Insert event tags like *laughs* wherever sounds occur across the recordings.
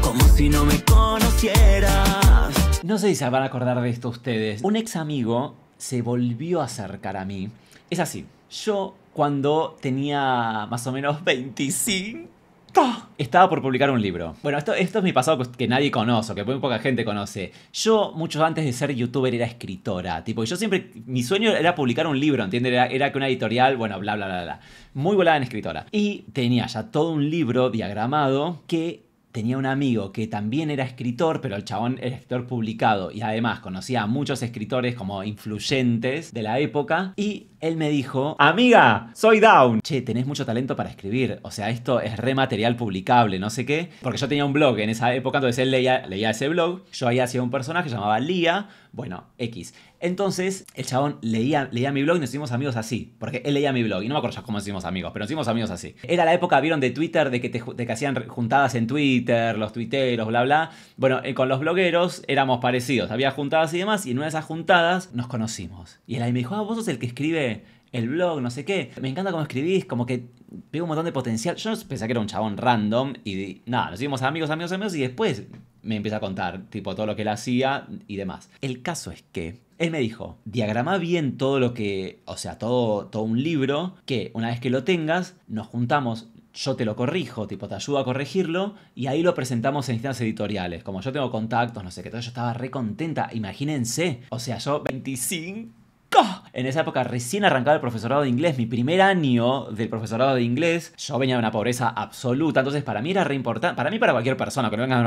como si no me conocieras. No sé si se van a acordar de esto ustedes. Un ex amigo se volvió a acercar a mí. Es así, yo cuando tenía más o menos 25 estaba por publicar un libro. Bueno, esto, es mi pasado que nadie conoce, que muy poca gente conoce. Yo, mucho antes de ser youtuber, era escritora. Tipo, yo siempre. Mi sueño era publicar un libro, ¿entiendes? Era, era que una editorial, bueno, bla, bla, bla, bla. Muy volada en escritora. Y tenía ya todo un libro diagramado que tenía un amigo que también era escritor, pero el chabón era escritor publicado y además conocía a muchos escritores como influyentes de la época y él me dijo, amiga, soy down. Che, tenés mucho talento para escribir. O sea, esto es re material publicable, no sé qué. Porque yo tenía un blog en esa época, entonces él leía, leía ese blog. Yo ahí hacía un personaje, llamaba Lía. Bueno, X. Entonces, el chabón leía, leía mi blog y nos hicimos amigos así. Porque él leía mi blog. Y no me acuerdo ya cómo nos hicimos amigos, pero nos hicimos amigos así. Era la época, vieron, de Twitter, de que, que hacían juntadas en Twitter, los tuiteros, bla, bla. Bueno, eh, con los blogueros éramos parecidos. Había juntadas y demás. Y en una de esas juntadas nos conocimos. Y él ahí me dijo, ah, vos sos el que escribe el blog, no sé qué. Me encanta cómo escribís, como que veo un montón de potencial. Yo pensé que era un chabón random y nada, nos hicimos amigos, amigos, amigos y después me empieza a contar, tipo, todo lo que él hacía y demás. El caso es que él me dijo, diagrama bien todo lo que, o sea, todo, todo un libro, que una vez que lo tengas, nos juntamos, yo te lo corrijo, tipo, te ayudo a corregirlo, y ahí lo presentamos en instancias editoriales. Como yo tengo contactos, no sé qué, todo yo estaba re contenta, imagínense. O sea, yo 25 en esa época recién arrancaba el profesorado de inglés, mi primer año del profesorado de inglés, yo venía de una pobreza absoluta, entonces para mí era re importante, para mí para cualquier persona que no venga de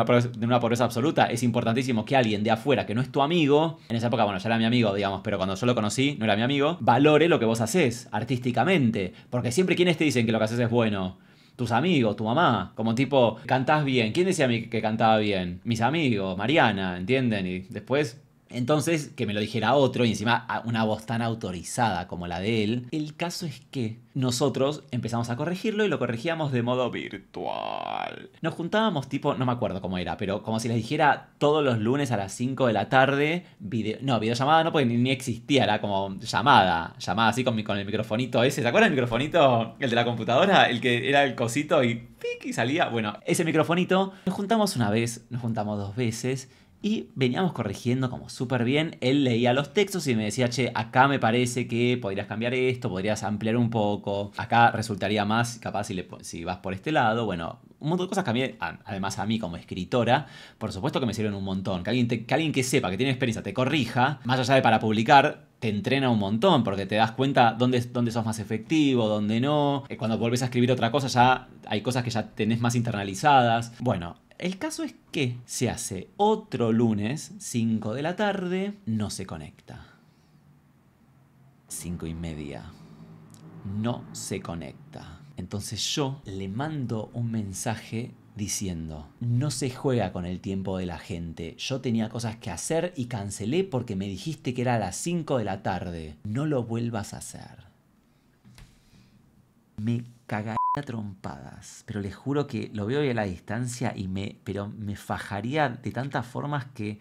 una, pobreza, absoluta, es importantísimo que alguien de afuera que no es tu amigo, en esa época, bueno, ya era mi amigo, digamos, pero cuando yo lo conocí, no era mi amigo, valore lo que vos haces artísticamente, porque siempre quienes te dicen que lo que haces es bueno tus amigos, tu mamá. Como tipo, cantás bien. ¿Quién decía a mí que cantaba bien? Mis amigos, Mariana, ¿entienden? Y después entonces, que me lo dijera otro, y encima una voz tan autorizada como la de él. El caso es que nosotros empezamos a corregirlo y lo corregíamos de modo virtual. Nos juntábamos tipo, no me acuerdo cómo era, pero como si les dijera todos los lunes a las 5 de la tarde, video, no, videollamada no, porque ni, existía, era como llamada, llamada así con, el microfonito ese. ¿Se acuerdan el microfonito, el de la computadora? El que era el cosito y, y salía. Bueno, ese microfonito. Nos juntamos una vez, nos juntamos dos veces y veníamos corrigiendo como súper bien. Él leía los textos y me decía, che, acá me parece que podrías cambiar esto, podrías ampliar un poco. Acá resultaría más, capaz si, le, vas por este lado. Bueno, un montón de cosas cambié, además a mí como escritora, por supuesto que me sirven un montón. Que alguien, que alguien que sepa, que tiene experiencia, te corrija, más allá de para publicar, te entrena un montón porque te das cuenta dónde, dónde sos más efectivo, dónde no. Eh, cuando volvés a escribir otra cosa ya hay cosas que ya tenés más internalizadas. Bueno, el caso es que se hace otro lunes, 5 de la tarde, no se conecta. 5 y media. No se conecta. Entonces yo le mando un mensaje diciendo, no se juega con el tiempo de la gente, yo tenía cosas que hacer y cancelé porque me dijiste que era a las 5 de la tarde, no lo vuelvas a hacer. Me cagaré trompadas, pero les juro que lo veo a la distancia y me, pero me fajaría de tantas formas que,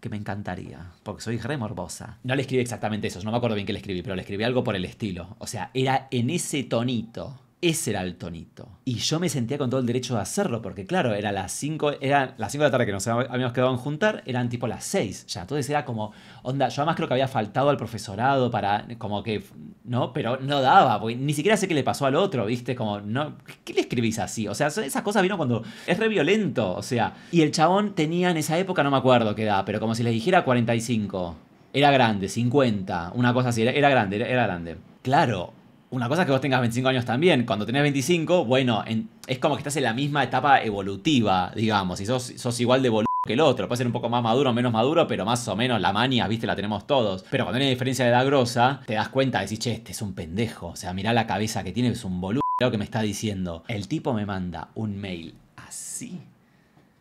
que me encantaría, porque soy re morbosa. No le escribí exactamente eso, no me acuerdo bien qué le escribí, pero le escribí algo por el estilo. O sea, era en ese tonito. Ese era el tonito. Y yo me sentía con todo el derecho de hacerlo, porque claro, era las 5, eran las 5 de la tarde que nos habíamos quedado en juntar, eran tipo las 6 ya. Entonces era como, onda, yo además creo que había faltado al profesorado para, como que, ¿no? Pero no daba, porque ni siquiera sé qué le pasó al otro, ¿viste? Como, no, ¿qué le escribís así? O sea, esas cosas vino cuando es re violento, o sea. Y el chabón tenía en esa época, no me acuerdo qué edad, pero como si les dijera 45. Era grande, 50, una cosa así, era, grande, era grande. Claro, una cosa es que vos tengas 25 años también. Cuando tenés 25, bueno, es como que estás en la misma etapa evolutiva, digamos. Y sos, igual de boludo que el otro. Puede ser un poco más maduro menos maduro, pero más o menos la manía viste, la tenemos todos. Pero cuando hay diferencia de edad grosa, te das cuenta, decís, che, este es un pendejo. O sea, mirá la cabeza que tiene, es un boludo. Lo que me está diciendo. El tipo me manda un mail así,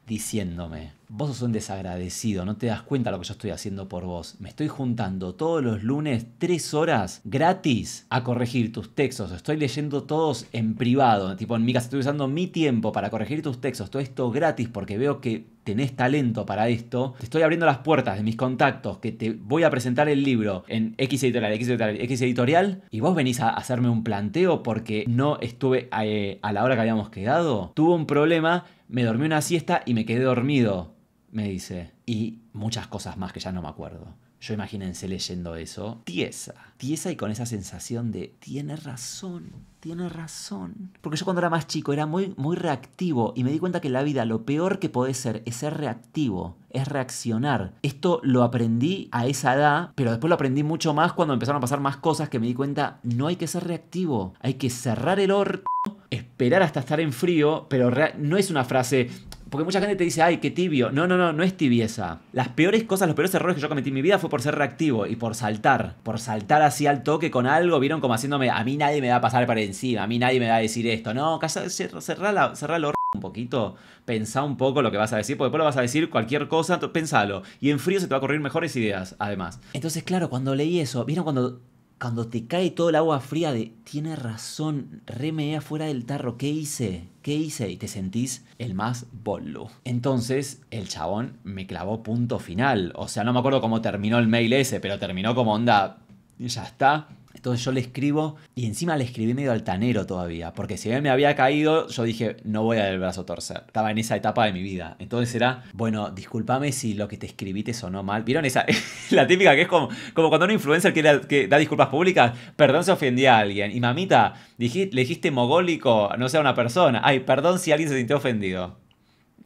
diciéndome, vos sos un desagradecido, no te das cuenta lo que yo estoy haciendo por vos. Me estoy juntando todos los lunes tres horas gratis a corregir tus textos. Estoy leyendo todos en privado. Tipo, en mi casa estoy usando mi tiempo para corregir tus textos. Todo esto gratis porque veo que tenés talento para esto. Te estoy abriendo las puertas de mis contactos, que te voy a presentar el libro en X editorial, X editorial, X editorial. Y vos venís a hacerme un planteo porque no estuve a, eh, a la hora que habíamos quedado. Tuve un problema. Me dormí una siesta y me quedé dormido me dice, y muchas cosas más que ya no me acuerdo. Yo imagínense leyendo eso, tiesa, tiesa y con esa sensación de, tiene razón, tiene razón. Porque yo cuando era más chico era muy, muy reactivo y me di cuenta que en la vida lo peor que puede ser es ser reactivo, es reaccionar. Esto lo aprendí a esa edad, pero después lo aprendí mucho más cuando empezaron a pasar más cosas que me di cuenta, no hay que ser reactivo, hay que cerrar el orto esperar hasta estar en frío, pero no es una frase, porque mucha gente te dice, ay, qué tibio. No, no, no, no es tibieza. Las peores cosas, los peores errores que yo cometí en mi vida fue por ser reactivo y por saltar. Por saltar así al toque con algo, vieron como haciéndome, a mí nadie me va a pasar para encima, a mí nadie me va a decir esto. No, cerrá, la, cerrá un poquito, pensá un poco lo que vas a decir, porque después lo vas a decir cualquier cosa, pensalo. Y en frío se te va a correr mejores ideas, además. Entonces, claro, cuando leí eso, ¿vieron cuando cuando te cae todo el agua fría de, tiene razón, remeé afuera del tarro, ¿qué hice? ¿Qué hice? Y te sentís el más bollo Entonces, el chabón me clavó punto final. O sea, no me acuerdo cómo terminó el mail ese, pero terminó como onda, Y ya está. Entonces yo le escribo y encima le escribí medio altanero todavía, porque si bien me había caído, yo dije, no voy a dar el brazo torcer. Estaba en esa etapa de mi vida. Entonces era, bueno, discúlpame si lo que te escribí te sonó mal. ¿Vieron esa? *laughs* la típica que es como, como cuando un influencer que, da, disculpas públicas, perdón si ofendía a alguien. Y mamita, le dijiste mogólico, no sea una persona. Ay, perdón si alguien se sintió ofendido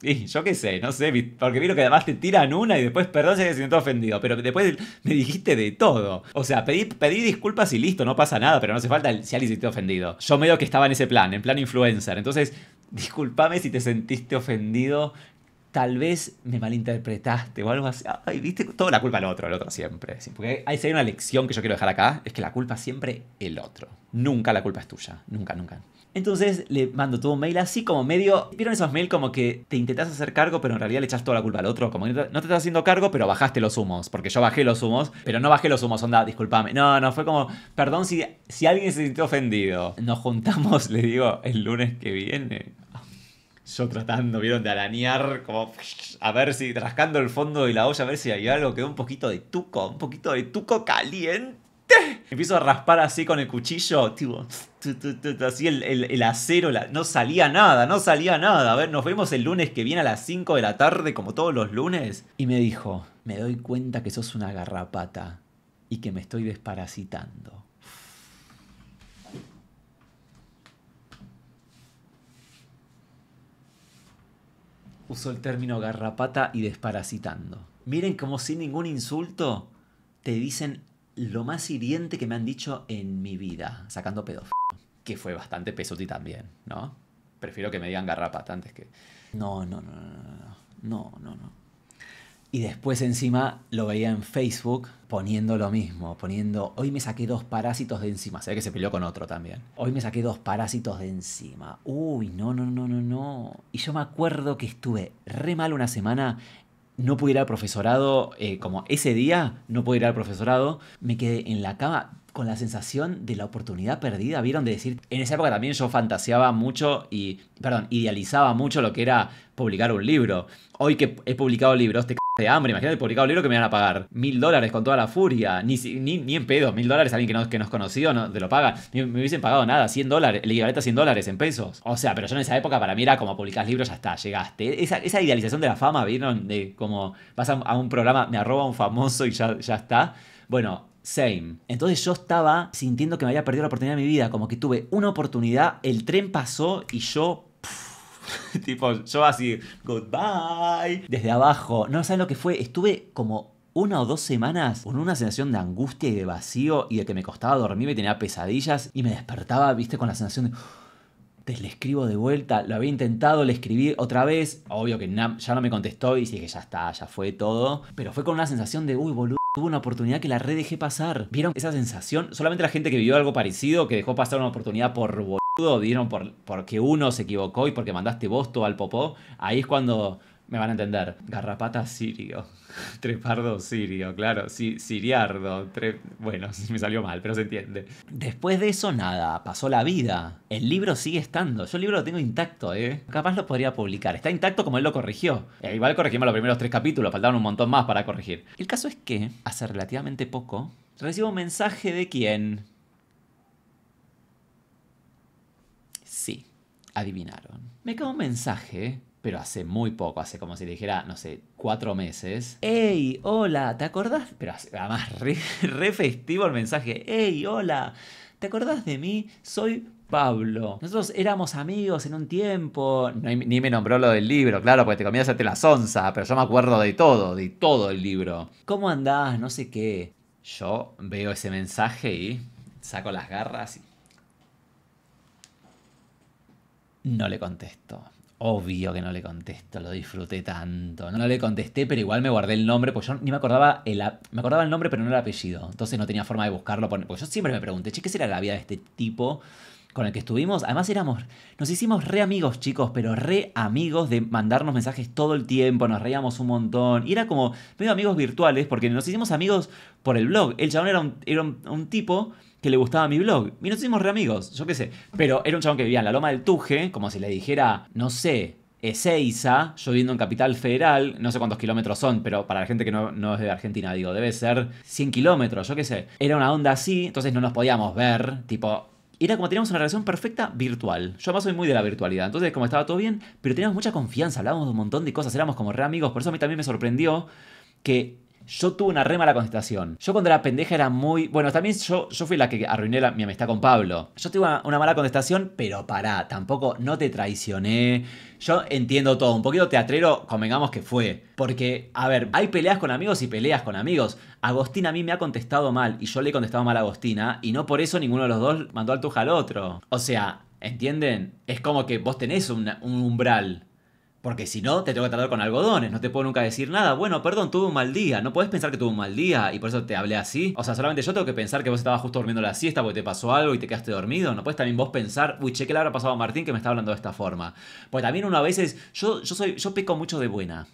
yo qué sé, no sé, porque vi lo que además te tiran una y después, perdón, si te siento ofendido, pero después me dijiste de todo. O sea, pedí, pedí disculpas y listo, no pasa nada, pero no hace falta si alguien se siente ofendido. Yo medio que estaba en ese plan, en plan influencer. Entonces, discúlpame si te sentiste ofendido, tal vez me malinterpretaste o algo así. Ay, viste, toda la culpa al otro, al otro siempre. porque ahí hay una lección que yo quiero dejar acá, es que la culpa siempre el otro. Nunca la culpa es tuya, nunca, nunca. Entonces le mando todo un mail así como medio... ¿Vieron esos mails como que te intentas hacer cargo pero en realidad le echas toda la culpa al otro? Como no te estás haciendo cargo pero bajaste los humos. Porque yo bajé los humos, pero no bajé los humos, onda, discúlpame. No, no, fue como, perdón si, si alguien se sintió ofendido. Nos juntamos, *laughs* le digo, el lunes que viene. Yo tratando, vieron, de arañar, como a ver si, rascando el fondo de la olla, a ver si hay algo que un poquito de tuco, un poquito de tuco caliente. Empiezo a raspar así con el cuchillo, tipo, así el, acero, no salía nada, no salía nada. A ver, nos vemos el lunes que viene a las 5 de la tarde, como todos los lunes. Y me dijo, me doy cuenta que sos una garrapata y que me estoy desparasitando. Uso el término garrapata y desparasitando. Miren como sin ningún insulto te dicen lo más hiriente que me han dicho en mi vida, sacando pedófilo. Que fue bastante pesotí también, ¿no? Prefiero que me digan garrapata antes que. No, no, no, no, no. No, no, no. Y después encima lo veía en Facebook poniendo lo mismo, poniendo, hoy me saqué dos parásitos de encima, se ve que se peleó con otro también, hoy me saqué dos parásitos de encima, uy, no, no, no, no, no. Y yo me acuerdo que estuve re mal una semana no pude ir al profesorado, eh, como ese día no pude ir al profesorado, me quedé en la cama con la sensación de la oportunidad perdida, ¿vieron? De decir, en esa época también yo fantaseaba mucho y, perdón, idealizaba mucho lo que era publicar un libro. Hoy que he publicado libros, te, de hambre. Imagínate publicar un libro que me van a pagar mil dólares con toda la furia. Ni, ni, en pedos, mil dólares alguien que no, que no es conocido no, te lo paga. me hubiesen pagado nada, 100 dólares, le equivalente a 100 dólares en pesos. O sea, pero yo en esa época para mí era como publicar libros, ya está, llegaste. Esa, idealización de la fama, ¿vieron? De como vas a, un programa, me arroba un famoso y ya, ya está. Bueno, Same. Entonces yo estaba sintiendo que me había perdido la oportunidad de mi vida, como que tuve una oportunidad, el tren pasó y yo *laughs* tipo, yo así, goodbye. Desde abajo. No saben lo que fue. Estuve como una o dos semanas con una sensación de angustia y de vacío y de que me costaba dormir, me tenía pesadillas y me despertaba, viste, con la sensación de... Oh, te le escribo de vuelta, lo había intentado, le escribí otra vez, obvio que ya no me contestó y que ya está, ya fue todo, pero fue con una sensación de, uy, boludo. Tuve una oportunidad que la re dejé pasar. ¿Vieron esa sensación? Solamente la gente que vivió algo parecido, que dejó pasar una oportunidad por dieron por, porque uno se equivocó y porque mandaste vos todo al popó, ahí es cuando me van a entender. Garrapata sirio, *laughs* trepardo sirio, claro, siriardo, bueno, *laughs* me salió mal, pero se entiende. Después de eso, nada, pasó la vida. El libro sigue estando, yo el libro lo tengo intacto, ¿eh? Capaz lo podría publicar, está intacto como él lo corrigió. Eh, igual corregimos los primeros tres capítulos, faltaban un montón más para corregir. El caso es que, hace relativamente poco, recibo un mensaje de quién? adivinaron. Me quedó un mensaje, pero hace muy poco, hace como si dijera, no sé, cuatro meses. ¡Ey, hola! ¿Te acordás? Pero además, *laughs* re, festivo el mensaje. ¡Ey, hola! ¿Te acordás de mí? Soy Pablo. Nosotros éramos amigos en un tiempo. ni me nombró lo del libro, claro, porque te comías a la sonza, pero yo me acuerdo de todo, de todo el libro. ¿Cómo andás? No sé qué. Yo veo ese mensaje y saco las garras y No le contesto. Obvio que no le contesto, lo disfruté tanto. No le contesté, pero igual me guardé el nombre, pues yo ni me acordaba el, me acordaba el nombre, pero no el apellido. Entonces no tenía forma de buscarlo. pues yo siempre me pregunté, che, ¿qué será la vida de este tipo? con el que estuvimos. Además éramos, nos hicimos re amigos, chicos, pero re amigos de mandarnos mensajes todo el tiempo, nos reíamos un montón. Y era como medio amigos virtuales, porque nos hicimos amigos por el blog. El chabón era era un tipo que le gustaba mi blog. Y nos hicimos re amigos, yo qué sé. Pero era un chabón que vivía en la Loma del Tuje, como si le dijera, no sé, Ezeiza, yo viviendo en Capital Federal, no sé cuántos kilómetros son, pero para la gente que no, no es de Argentina, digo, debe ser 100 kilómetros, yo qué sé. Era una onda así, entonces no nos podíamos ver, tipo, era como teníamos una relación perfecta virtual. Yo además soy muy de la virtualidad, entonces como estaba todo bien, pero teníamos mucha confianza, hablábamos de un montón de cosas, éramos como re amigos, por eso a mí también me sorprendió que yo tuve una re mala contestación. Yo cuando era pendeja era muy... Bueno, también yo, yo fui la que arruiné la, mi amistad con Pablo. Yo tuve una, mala contestación, pero pará, tampoco no te traicioné. Yo entiendo todo, un poquito teatrero, convengamos que fue. Porque, a ver, hay peleas con amigos y peleas con amigos. Agostina a mí me ha contestado mal y yo le he contestado mal a Agostina y no por eso ninguno de los dos mandó al tuja al otro. O sea, ¿entienden? Es como que vos tenés un umbral. Porque si no, te tengo que tratar con algodones, no te puedo nunca decir nada. Bueno, perdón, tuve un mal día. No puedes pensar que tuve un mal día y por eso te hablé así. O sea, solamente yo tengo que pensar que vos estabas justo durmiendo la siesta porque te pasó algo y te quedaste dormido. No puedes también vos pensar, uy, che, ¿qué le habrá pasado a Martín que me está hablando de esta forma? Pues también uno a veces, yo, yo, soy, yo peco mucho de buena.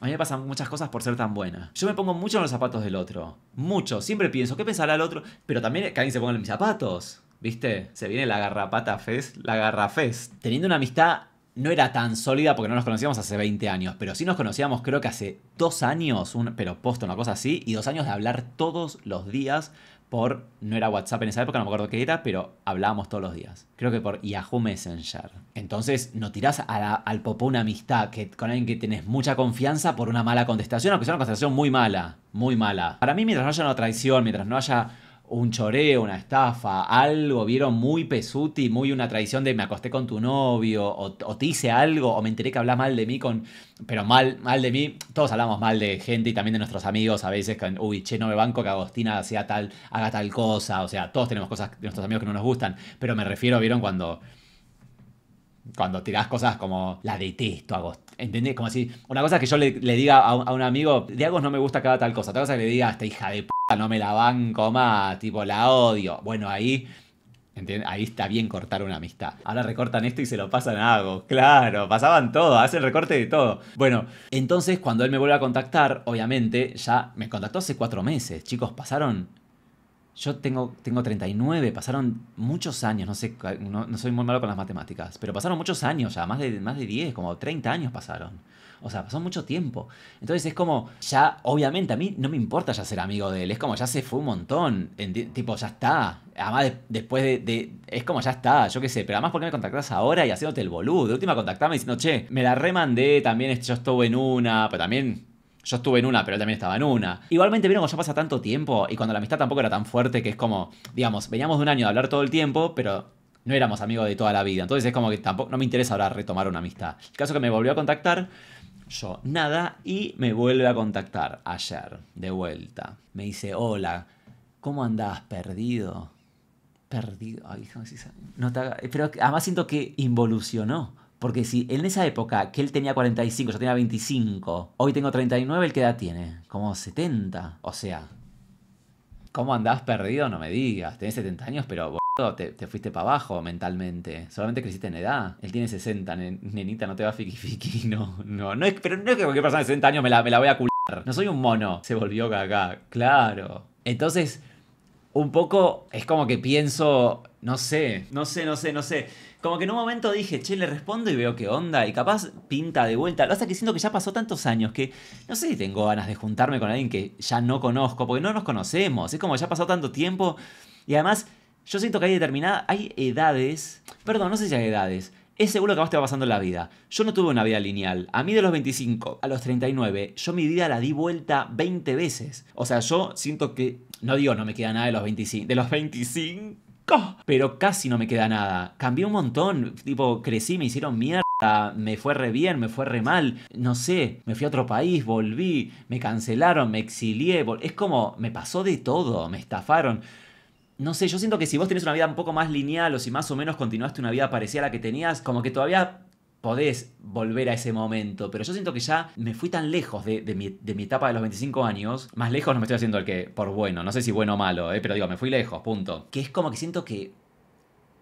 A mí me pasan muchas cosas por ser tan buena. Yo me pongo mucho en los zapatos del otro. Mucho. Siempre pienso, ¿qué pensará el otro? Pero también que alguien se ponga en mis zapatos. ¿Viste? Se viene la garrapata fez, la fez Teniendo una amistad no era tan sólida porque no nos conocíamos hace 20 años, pero sí nos conocíamos creo que hace dos años, pero post una cosa así, y dos años de hablar todos los días por, no era WhatsApp en esa época, no me acuerdo qué era, pero hablábamos todos los días. Creo que por Yahoo Messenger. Entonces, no tirás a al popó una amistad que, con alguien que tenés mucha confianza por una mala contestación, aunque sea una contestación muy mala, muy mala. Para mí, mientras no haya una traición, mientras no haya un choreo, una estafa, algo, vieron muy pesuti, muy una traición de me acosté con tu novio, o, te hice algo, o me enteré que habla mal de mí con. Pero mal, mal de mí, todos hablamos mal de gente y también de nuestros amigos a veces uy, che, no me banco que Agostina sea tal, haga tal cosa. O sea, todos tenemos cosas de nuestros amigos que no nos gustan. Pero me refiero, vieron, cuando cuando tirás cosas como la detesto a ¿Entendés? Como así, una cosa que yo le, diga a un, amigo, de Agos no me gusta cada tal cosa. Otra cosa que le diga esta hija de puta, no me la banco más, tipo la odio. Bueno, ahí. Ahí está bien cortar una amistad. Ahora recortan esto y se lo pasan a Agos. Claro, pasaban todo, hace el recorte de todo. Bueno, entonces cuando él me vuelve a contactar, obviamente, ya me contactó hace cuatro meses. Chicos, pasaron yo tengo, tengo 39, pasaron muchos años, no sé, no, soy muy malo con las matemáticas, pero pasaron muchos años ya, más de, más de 10, como 30 años pasaron. O sea, pasó mucho tiempo. Entonces es como, ya, obviamente, a mí no me importa ya ser amigo de él, es como, ya se fue un montón, tipo, ya está. Además, después de, es como, ya está, yo qué sé, pero además, ¿por qué me contactas ahora y haciéndote el boludo? De última contactame diciendo, che, me la remandé, también yo estuve en una, pero también yo estuve en una, pero él también estaba en una. Igualmente, vieron, ya pasa tanto tiempo y cuando la amistad tampoco era tan fuerte, que es como, digamos, veníamos de un año de hablar todo el tiempo, pero no éramos amigos de toda la vida. Entonces es como que tampoco, no me interesa ahora retomar una amistad. El caso que me volvió a contactar, yo nada, y me vuelve a contactar ayer, de vuelta. Me dice, hola, ¿cómo andás? ¿Perdido? Perdido. Ay, no, si no te Pero además siento que involucionó porque si en esa época que él tenía 45, yo tenía 25, hoy tengo 39, ¿el qué edad tiene? Como 70. O sea, ¿cómo andás perdido? No me digas. Tenés 70 años, pero te, fuiste para abajo mentalmente. Solamente creciste en edad. Él tiene 60, nenita, no te va fiki fiki. *laughs* No, no, no es, pero no es que cualquier persona de 60 años me la, voy a cular. No soy un mono. Se volvió cagá, claro. Entonces, un poco es como que pienso no sé, no sé, no sé, no sé. Como que en un momento dije, che, le respondo y veo qué onda. Y capaz pinta de vuelta. Lo hasta que siento que ya pasó tantos años que no sé si tengo ganas de juntarme con alguien que ya no conozco, porque no nos conocemos. Es como ya pasó tanto tiempo. Y además, yo siento que hay determinada. Hay edades. Perdón, no sé si hay edades. Es seguro que a vos te va pasando la vida. Yo no tuve una vida lineal. A mí de los 25 a los 39, yo mi vida la di vuelta 20 veces. O sea, yo siento que. No digo, no me queda nada de los 25. De los 25 pero casi no me queda nada. Cambié un montón, tipo, crecí, me hicieron mierda. Me fue re bien, me fue re mal, no sé, me fui a otro país, volví, me cancelaron, me exilié, es como, me pasó de todo, me estafaron. No sé, yo siento que si vos tenés una vida un poco más lineal o si más o menos continuaste una vida parecida a la que tenías, como que todavía podés volver a ese momento, pero yo siento que ya me fui tan lejos de, mi, etapa de los 25 años, más lejos no me estoy haciendo el que por bueno, no sé si bueno o malo, eh, pero digo, me fui lejos, punto. Que es como que siento que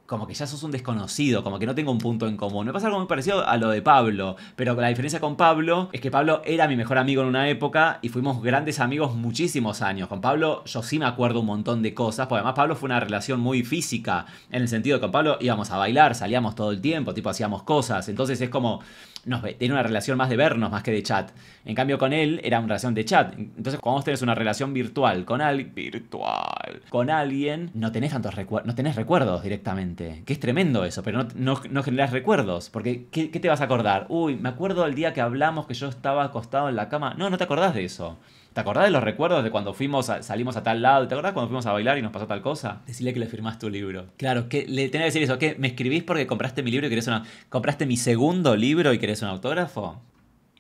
como que ya sos un desconocido, como que no tengo un punto en común. Me pasa algo muy parecido a lo de Pablo, pero la diferencia con Pablo es que Pablo era mi mejor amigo en una época y fuimos grandes amigos muchísimos años. Con Pablo yo sí me acuerdo un montón de cosas, porque además Pablo fue una relación muy física, en el sentido que con Pablo íbamos a bailar, salíamos todo el tiempo, tipo hacíamos cosas, entonces es como nos tiene una relación más de vernos más que de chat. En cambio, con él era una relación de chat. Entonces, cuando vos tenés una relación virtual con alguien, virtual, con alguien, no tenés tantos recuerdos, no tenés recuerdos directamente. Que es tremendo eso, pero no, no, generás recuerdos. Porque, ¿qué, ¿qué, te vas a acordar? Uy, me acuerdo el día que hablamos que yo estaba acostado en la cama. No, no te acordás de eso. ¿Te acordás de los recuerdos de cuando fuimos salimos a tal lado? ¿Te acordás cuando fuimos a bailar y nos pasó tal cosa? Decirle que le firmás tu libro. Claro, que le tenía que decir eso, que me escribís porque compraste mi libro y querés una. ¿Compraste mi segundo libro y querés un autógrafo?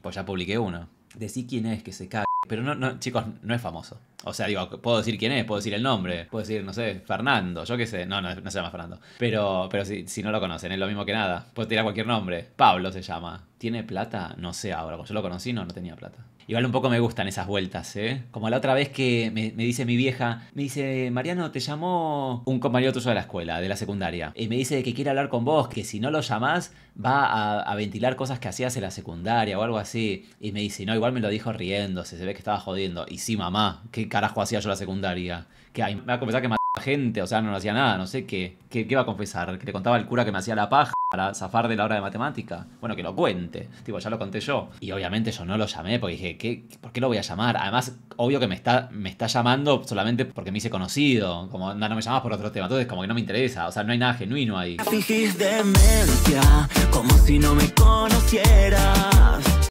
Pues ya publiqué uno. Decí quién es que se cae. Pero no, no, chicos, no es famoso. O sea, digo, puedo decir quién es, puedo decir el nombre, puedo decir, no sé, Fernando, yo qué sé. No, no, se llama Fernando. Pero, pero si, no lo conocen, es lo mismo que nada. Puedo tirar cualquier nombre. Pablo se llama. ¿Tiene plata? No sé ahora. yo lo conocí, no, no tenía plata. Igual un poco me gustan esas vueltas, ¿eh? Como la otra vez que me, dice mi vieja, me dice, Mariano, te llamó un compañero tuyo de la escuela, de la secundaria. Y me dice que quiere hablar con vos, que si no lo llamás va a, ventilar cosas que hacías en la secundaria o algo así. Y me dice, no, igual me lo dijo riéndose, se ve que estaba jodiendo. Y sí, mamá, ¿qué carajo hacía yo en la secundaria? Que me va a confesar que mataba gente, o sea, no, no hacía nada, no sé qué, qué, qué va a confesar. Que le contaba al cura que me hacía la paja para zafar de la hora de matemática. Bueno, que lo cuente. Tipo, ya lo conté yo. Y obviamente yo no lo llamé porque dije, ¿qué, ¿por qué lo voy a llamar? Además, obvio que me está, me está llamando solamente porque me hice conocido. Como, no, no me llamas por otro tema. Entonces, como que no me interesa. O sea, no hay nada genuino ahí. demencia, como si no me conocieras.